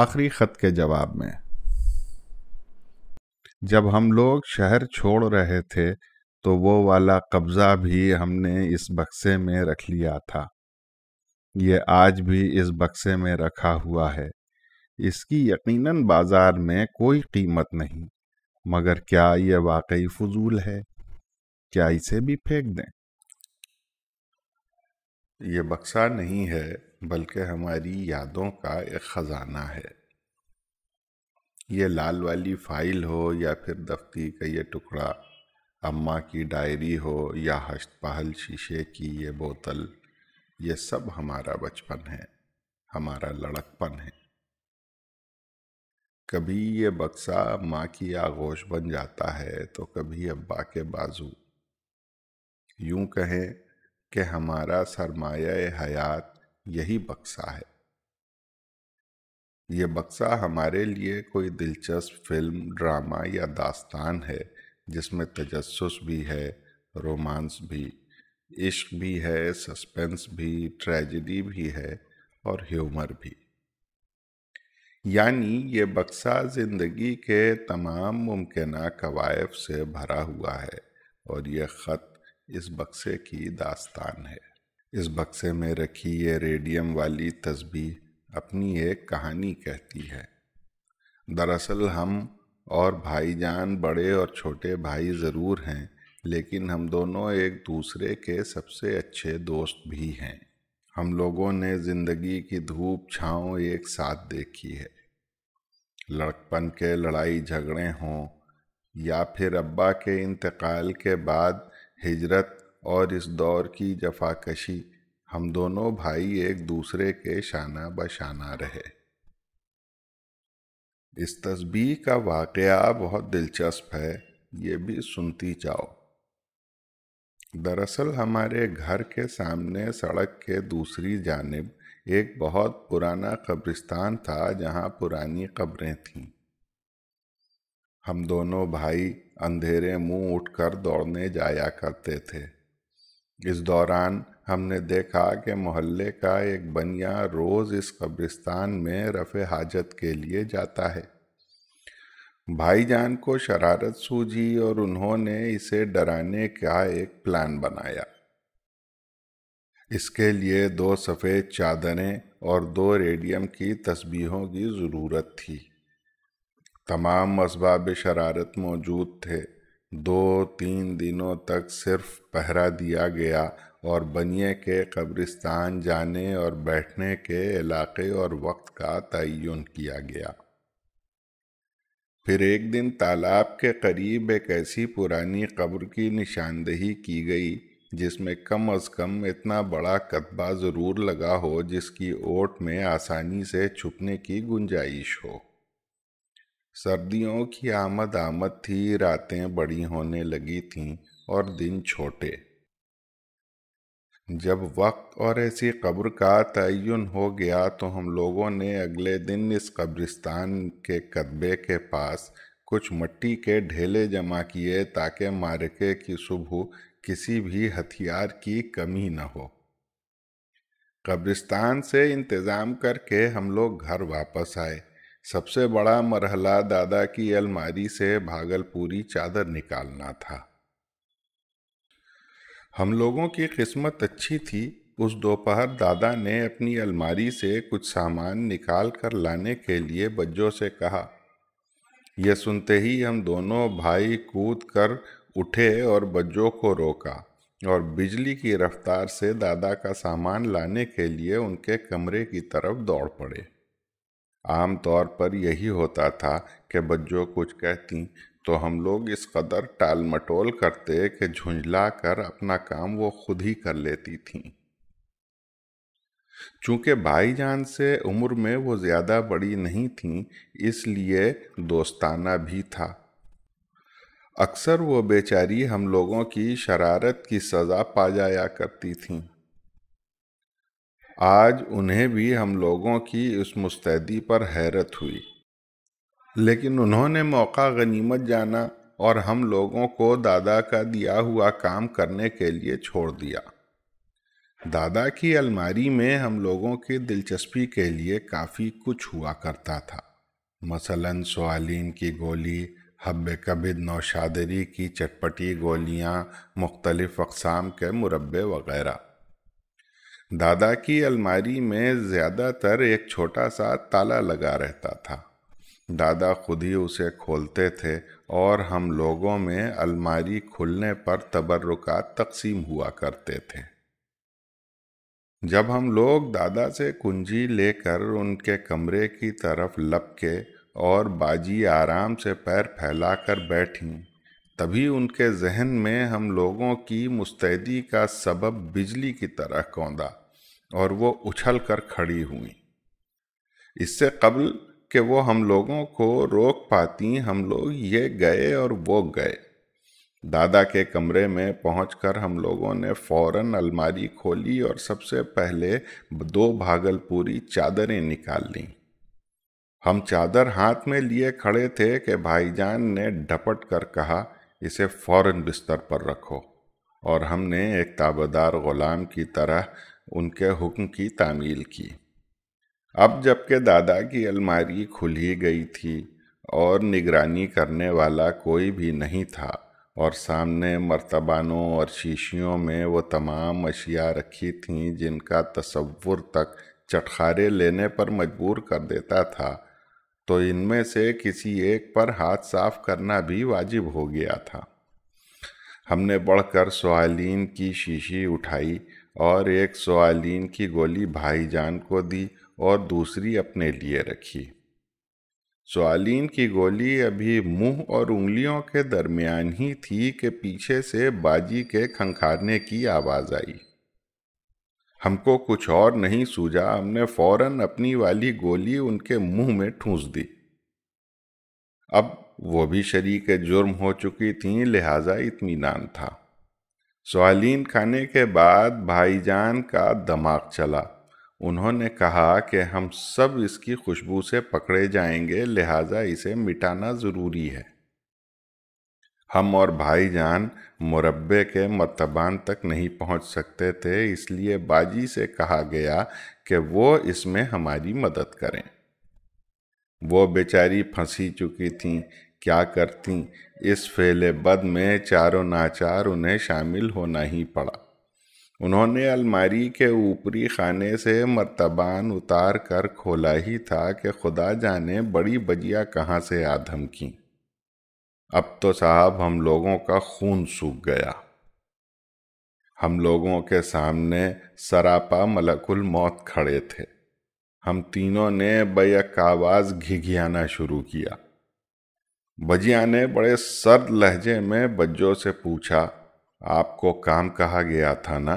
आखिरी ख़त के जवाब में जब हम लोग शहर छोड़ रहे थे तो वो वाला कब्ज़ा भी हमने इस बक्से में रख लिया था ये आज भी इस बक्से में रखा हुआ है इसकी यकीनन बाज़ार में कोई कीमत नहीं मगर क्या यह वाकई फजूल है क्या इसे भी फेंक दें यह बक्सा नहीं है बल्कि हमारी यादों का एक ख़जाना है ये लाल वाली फाइल हो या फिर दफ्ती का ये टुकड़ा अम्मा की डायरी हो या हश्त पहल शीशे की ये बोतल ये सब हमारा बचपन है हमारा लड़कपन है कभी ये बक्सा माँ की आगोश बन जाता है तो कभी अब्बा के बाजू यूं कहें कि हमारा सरमाया हयात यही बक्सा है ये बक्सा हमारे लिए कोई दिलचस्प फिल्म ड्रामा या दास्तान है जिसमें तजस्स भी है रोमांस भी इश्क भी है सस्पेंस भी ट्रेजिडी भी है और ह्यूमर भी यानी ये बक्सा ज़िंदगी के तमाम मुमकिन कवायफ से भरा हुआ है और यह ख़त इस बक्से की दास्तान है इस बक्से में रखी ये रेडियम वाली तस्बी अपनी एक कहानी कहती है दरअसल हम और भाईजान बड़े और छोटे भाई ज़रूर हैं लेकिन हम दोनों एक दूसरे के सबसे अच्छे दोस्त भी हैं हम लोगों ने ज़िंदगी की धूप छाँव एक साथ देखी है लड़कपन के लड़ाई झगड़े हों या फिर अब्बा के इंतकाल के बाद हिजरत और इस दौर की जफाकशी हम दोनों भाई एक दूसरे के शाना बशाना रहे इस तस्बीह का वाक़ बहुत दिलचस्प है ये भी सुनती जाओ दरअसल हमारे घर के सामने सड़क के दूसरी जानब एक बहुत पुराना कब्रिस्तान था जहाँ पुरानी कब्रें थीं हम दोनों भाई अंधेरे मुंह उठकर दौड़ने जाया करते थे इस दौरान हमने देखा कि मोहल्ले का एक बनिया रोज़ इस कब्रिस्तान में रफ़ हाजत के लिए जाता है भाईजान को शरारत सूझी और उन्होंने इसे डराने का एक प्लान बनाया इसके लिए दो सफ़ेद चादरें और दो रेडियम की तस्बीहों की ज़रूरत थी तमाम असबाब शरारत मौजूद थे दो तीन दिनों तक सिर्फ पहरा दिया गया और बनिए के कब्रिस्तान जाने और बैठने के इलाके और वक्त का तयन किया गया फिर एक दिन तालाब के करीब एक ऐसी पुरानी कब्र की निशानदेही की गई जिसमें कम अज कम इतना बड़ा कतबा ज़रूर लगा हो जिसकी ओट में आसानी से छुपने की गुंजाइश हो सर्दियों की आमद आमद थी रातें बड़ी होने लगी थीं और दिन छोटे जब वक्त और ऐसी कब्र का तयन हो गया तो हम लोगों ने अगले दिन इस कब्रिस्तान के कदबे के पास कुछ मट्टी के ढेले जमा किए ताकि मारके की सुबह किसी भी हथियार की कमी न हो कब्रिस्तान से इंतज़ाम करके हम लोग घर वापस आए सबसे बड़ा मरहला दादा की अलमारी से भागलपुरी चादर निकालना था हम लोगों की किस्मत अच्छी थी उस दोपहर दादा ने अपनी अलमारी से कुछ सामान निकाल कर लाने के लिए बज्जों से कहा यह सुनते ही हम दोनों भाई कूद कर उठे और बज्जों को रोका और बिजली की रफ्तार से दादा का सामान लाने के लिए उनके कमरे की तरफ दौड़ पड़े आम तौर पर यही होता था कि बच्चों कुछ कहती तो हम लोग इस कदर टाल मटोल करते कि झुंझला कर अपना काम वो खुद ही कर लेती थीं चूँकि भाईजान से उम्र में वो ज़्यादा बड़ी नहीं थीं इसलिए दोस्ताना भी था अक्सर वो बेचारी हम लोगों की शरारत की सज़ा पा जाया करती थीं आज उन्हें भी हम लोगों की इस मुस्तैदी पर हैरत हुई लेकिन उन्होंने मौका गनीमत जाना और हम लोगों को दादा का दिया हुआ काम करने के लिए छोड़ दिया दादा की अलमारी में हम लोगों की दिलचस्पी के लिए काफ़ी कुछ हुआ करता था मसलन सोलिन की गोली हब कबिद नौशादरी की चटपटी गोलियाँ मुख्तलिफ़ अकसाम के मुरबे वगैरह दादा की अलमारी में ज़्यादातर एक छोटा सा ताला लगा रहता था दादा खुद ही उसे खोलते थे और हम लोगों में अलमारी खुलने पर तबर्रुकात तकसीम हुआ करते थे जब हम लोग दादा से कुंजी लेकर उनके कमरे की तरफ लपके और बाजी आराम से पैर फैलाकर बैठी तभी उनके जहन में हम लोगों की मुस्तैदी का सबब बिजली की तरह कौंदा और वो उछल कर खड़ी हुई इससे कबल कि वो हम लोगों को रोक पाती हम लोग ये गए और वो गए दादा के कमरे में कर हम लोगों ने फौरन अलमारी खोली और सबसे पहले दो भागलपुरी चादरें निकाल लीं हम चादर हाथ में लिए खड़े थे कि भाईजान ने डपट कर कहा इसे फौरन बिस्तर पर रखो और हमने एक ताबेदार गुलाम की तरह उनके हुक्म की तामील की अब जबकि दादा की अलमारी खुली गई थी और निगरानी करने वाला कोई भी नहीं था और सामने मर्तबानों और शीशियों में वो तमाम अशिया रखी थीं जिनका तस्वुर तक चटखारे लेने पर मजबूर कर देता था तो इनमें से किसी एक पर हाथ साफ करना भी वाजिब हो गया था हमने बढ़कर सवालीन की शीशी उठाई और एक सोयालीन की गोली भाईजान को दी और दूसरी अपने लिए रखी सोयालीन की गोली अभी मुंह और उंगलियों के दरमियान ही थी कि पीछे से बाजी के खंखारने की आवाज़ आई हमको कुछ और नहीं सूझा हमने फौरन अपनी वाली गोली उनके मुंह में ठूंस दी अब वो भी शरीक जुर्म हो चुकी थी लिहाजा इतमीनान था सोयालीन खाने के बाद भाईजान का दिमाग चला उन्होंने कहा कि हम सब इसकी खुशबू से पकड़े जाएंगे लिहाजा इसे मिटाना ज़रूरी है हम और भाईजान मुरब्बे के मतबान तक नहीं पहुंच सकते थे इसलिए बाजी से कहा गया कि वो इसमें हमारी मदद करें वो बेचारी फंसी चुकी थीं क्या करती इस बद में चारों नाचार उन्हें शामिल होना ही पड़ा उन्होंने अलमारी के ऊपरी खाने से मर्तबान उतार कर खोला ही था कि खुदा जाने बड़ी बजिया कहाँ से आधम की अब तो साहब हम लोगों का खून सूख गया हम लोगों के सामने सरापा मलकुल मौत खड़े थे हम तीनों ने बैक आवाज़ घिघियाना शुरू किया बजिया ने बड़े सर्द लहजे में बज्जो से पूछा आपको काम कहा गया था ना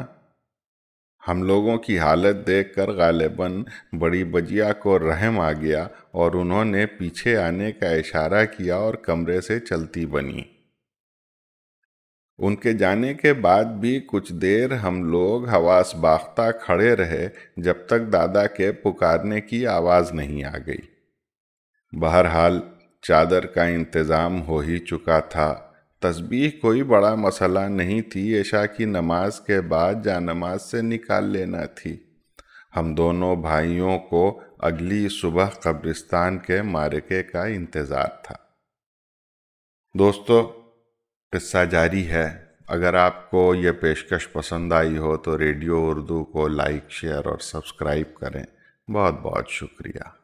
हम लोगों की हालत देखकर गालिबन बड़ी बजिया को रहम आ गया और उन्होंने पीछे आने का इशारा किया और कमरे से चलती बनी उनके जाने के बाद भी कुछ देर हम लोग हवास बाख्ता खड़े रहे जब तक दादा के पुकारने की आवाज़ नहीं आ गई बहरहाल चादर का इंतज़ाम हो ही चुका था तस्बीह कोई बड़ा मसला नहीं थी ऐशा की नमाज के बाद जा नमाज से निकाल लेना थी हम दोनों भाइयों को अगली सुबह कब्रिस्तान के मारके का इंतज़ार था दोस्तों किस्सा जारी है अगर आपको यह पेशकश पसंद आई हो तो रेडियो उर्दू को लाइक शेयर और सब्सक्राइब करें बहुत बहुत शुक्रिया